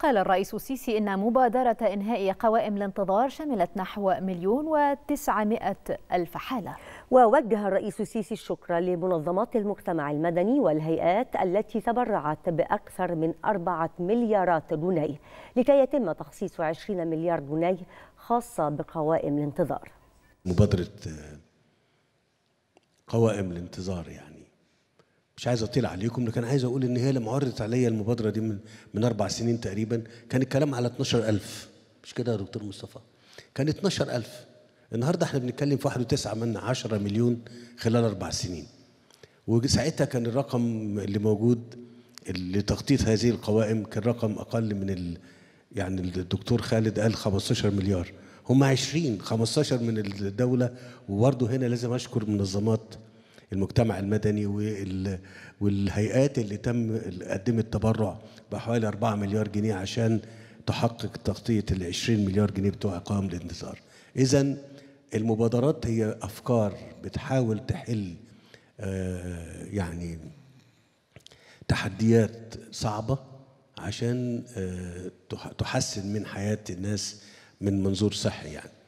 قال الرئيس السيسي إن مبادرة إنهاء قوائم الانتظار شملت نحو مليون وتسعمائة ألف حالة ووجه الرئيس السيسي الشكر لمنظمات المجتمع المدني والهيئات التي تبرعت بأكثر من أربعة مليارات جنيه لكي يتم تخصيص 20 مليار جنيه خاصة بقوائم الانتظار مبادرة قوائم الانتظار يعني مش عايز اطيل عليكم لكن عايز اقول ان هي لما عرضت عليا المبادره دي من, من اربع سنين تقريبا كان الكلام على 12000 مش كده يا دكتور مصطفى كان 12000 النهارده احنا بنتكلم في 1.9 من 10 مليون خلال اربع سنين وساعتها كان الرقم اللي موجود لتخطيط هذه القوائم كان رقم اقل من ال... يعني الدكتور خالد قال 15 مليار هم 20 15 من الدوله وبرضه هنا لازم اشكر منظمات المجتمع المدني والهيئات اللي تم قدمت تبرع بحوالي 4 مليار جنيه عشان تحقق تغطيه ال 20 مليار جنيه بتوع قوام الانتصار. اذا المبادرات هي افكار بتحاول تحل آه، يعني تحديات صعبه عشان آه، تحسن من حياه الناس من منظور صحي يعني